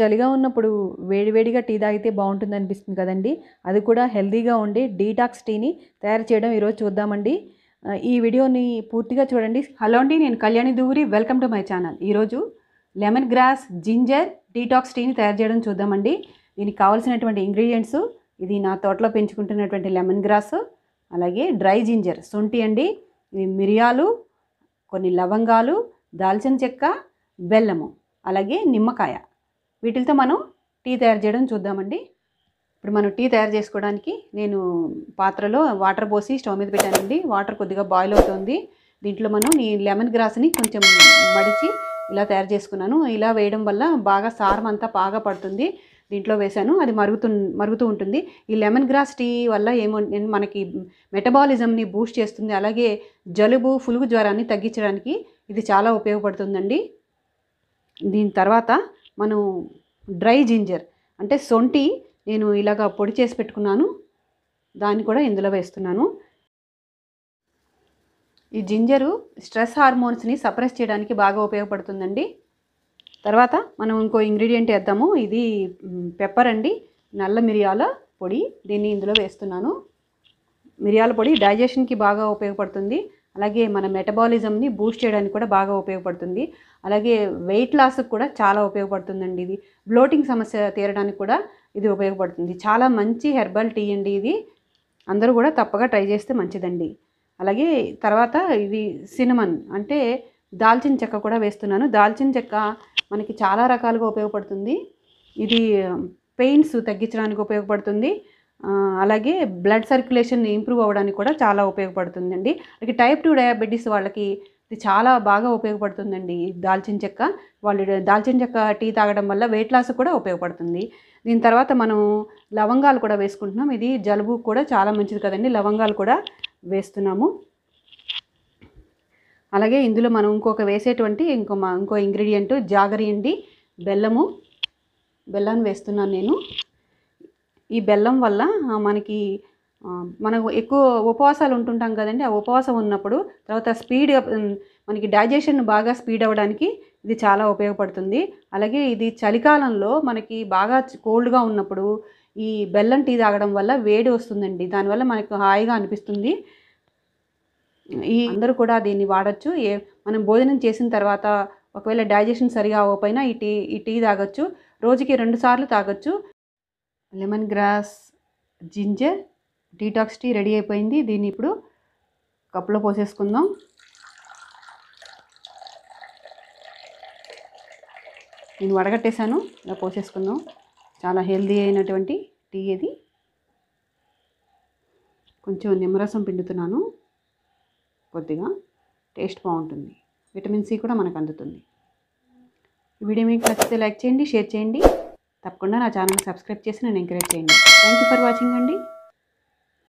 చలిగా ఉన్నప్పుడు వేడివేడిగా టీ తాగితే బాగుంటుంది అనిపిస్తుంది కదండి అది కూడా హెల్తీగా ఉండే డీటాక్స్ టీని తయారు చేయడం ఈరోజు చూద్దామండి ఈ వీడియోని పూర్తిగా చూడండి హలో అండి నేను Kalyani Duri welcome to my channel ఈరోజు లెమన్ గ్రాస్ జింజర్ డీటాక్స్ టీని తయారు చేయడం చూద్దామండి దీనికి కావాల్సినటువంటి ఇంగ్రీడియంట్స్ ఇది నా తోటలో పెంచుకుంటున్నటువంటి లెమన్ గ్రాస్ అలాగే డ్రై జింజర్ సొంటి అండి మిరియాలు కొన్ని లవంగాలు దాల్చిన చెక్క బెల్లము అలాగే నిమ్మకాయ వీటితో మనం టీ తయారు చేయడం చూద్దామండి ఇప్పుడు మనం టీ తయారు చేసుకోవడానికి నేను పాత్రలో వాటర్ పోసి స్టవ్ మీద పెట్టానండి వాటర్ కొద్దిగా బాయిల్ అవుతుంది దీంట్లో మనం ఈ లెమన్ గ్రాస్ని కొంచెం మడిచి ఇలా తయారు చేసుకున్నాను ఇలా వేయడం వల్ల బాగా సారం అంతా బాగా పడుతుంది దీంట్లో వేశాను అది మరుగుతు మరుగుతూ ఉంటుంది ఈ లెమన్ గ్రాస్ టీ వల్ల ఏమో మనకి మెటబాలిజంని బూస్ట్ చేస్తుంది అలాగే జలుబు పులుగు జ్వరాన్ని తగ్గించడానికి ఇది చాలా ఉపయోగపడుతుందండి దీని తర్వాత మనం డ్రై జింజర్ అంటే సొంటి నేను ఇలాగ పొడి చేసి పెట్టుకున్నాను దాన్ని కూడా ఇందులో వేస్తున్నాను ఈ జింజరు స్ట్రెస్ హార్మోన్స్ని సప్రెస్ చేయడానికి బాగా ఉపయోగపడుతుందండి తర్వాత మనం ఇంకో ఇంగ్రీడియంట్ వేద్దాము ఇది పెప్పర్ అండి నల్ల మిరియాల పొడి దీన్ని ఇందులో వేస్తున్నాను మిరియాల పొడి డైజెషన్కి బాగా ఉపయోగపడుతుంది అలాగే మన మెటబాలిజంని బూస్ట్ చేయడానికి కూడా బాగా ఉపయోగపడుతుంది అలాగే వెయిట్ లాస్కి కూడా చాలా ఉపయోగపడుతుందండి ఇది బ్లోటింగ్ సమస్య తీరడానికి కూడా ఇది ఉపయోగపడుతుంది చాలా మంచి హెర్బల్ టీ అండి ఇది అందరూ కూడా తప్పగా ట్రై చేస్తే మంచిదండి అలాగే తర్వాత ఇది సినమన్ అంటే దాల్చిన చెక్క కూడా వేస్తున్నాను దాల్చిన చెక్క మనకి చాలా రకాలుగా ఉపయోగపడుతుంది ఇది పెయిన్స్ తగ్గించడానికి ఉపయోగపడుతుంది అలాగే బ్లడ్ సర్క్యులేషన్ ఇంప్రూవ్ అవ్వడానికి కూడా చాలా ఉపయోగపడుతుందండి అలాగే టైప్ టూ డయాబెటీస్ వాళ్ళకి ఇది చాలా బాగా ఉపయోగపడుతుందండి దాల్చిన చెక్క వాళ్ళు దాల్చిన చెక్క టీ తాగడం వల్ల వెయిట్ లాస్ కూడా ఉపయోగపడుతుంది దీని తర్వాత మనం లవంగాలు కూడా వేసుకుంటున్నాం ఇది జలుబు కూడా చాలా మంచిది కదండి లవంగాలు కూడా వేస్తున్నాము అలాగే ఇందులో మనం ఇంకొక వేసేటువంటి ఇంకో ఇంకో ఇంగ్రీడియంట్ జాగరి అండి బెల్లము బెల్లాన్ని వేస్తున్నాను నేను ఈ బెల్లం వల్ల మనకి మనం ఎక్కువ ఉపవాసాలు ఉంటుంటాం కదండి ఆ ఉపవాసం ఉన్నప్పుడు తర్వాత స్పీడ్ మనకి డైజెషన్ బాగా స్పీడ్ అవ్వడానికి ఇది చాలా ఉపయోగపడుతుంది అలాగే ఇది చలికాలంలో మనకి బాగా కోల్డ్గా ఉన్నప్పుడు ఈ బెల్లం టీ తాగడం వల్ల వేడి వస్తుందండి దానివల్ల మనకు హాయిగా అనిపిస్తుంది ఈ అందరూ కూడా దీన్ని వాడచ్చు ఏ మనం భోజనం చేసిన తర్వాత ఒకవేళ డైజెషన్ సరిగా అవ్వకపోయినా ఈ టీ ఈ టీ తాగొచ్చు రోజుకి రెండు సార్లు తాగొచ్చు lemon grass ginger detox tea ready అయిపోయింది దీన్ని ఇప్పుడు కప్లో పోసేసుకుందాం నేను వడగట్టేశాను ఇలా పోసేసుకుందాం చాలా హెల్దీ అయినటువంటి టీ ఇది కొంచెం నిమ్మరసం పిండుతున్నాను కొద్దిగా టేస్ట్ బాగుంటుంది విటమిన్ సి కూడా మనకు అందుతుంది వీడియో మీకు నచ్చితే లైక్ చేయండి షేర్ చేయండి తప్పకుండా నా ఛానల్ సబ్స్క్రైబ్ చేసి నన్ను ఎంకరేజ్ చేయండి థ్యాంక్ ఫర్ వాచింగ్ అండి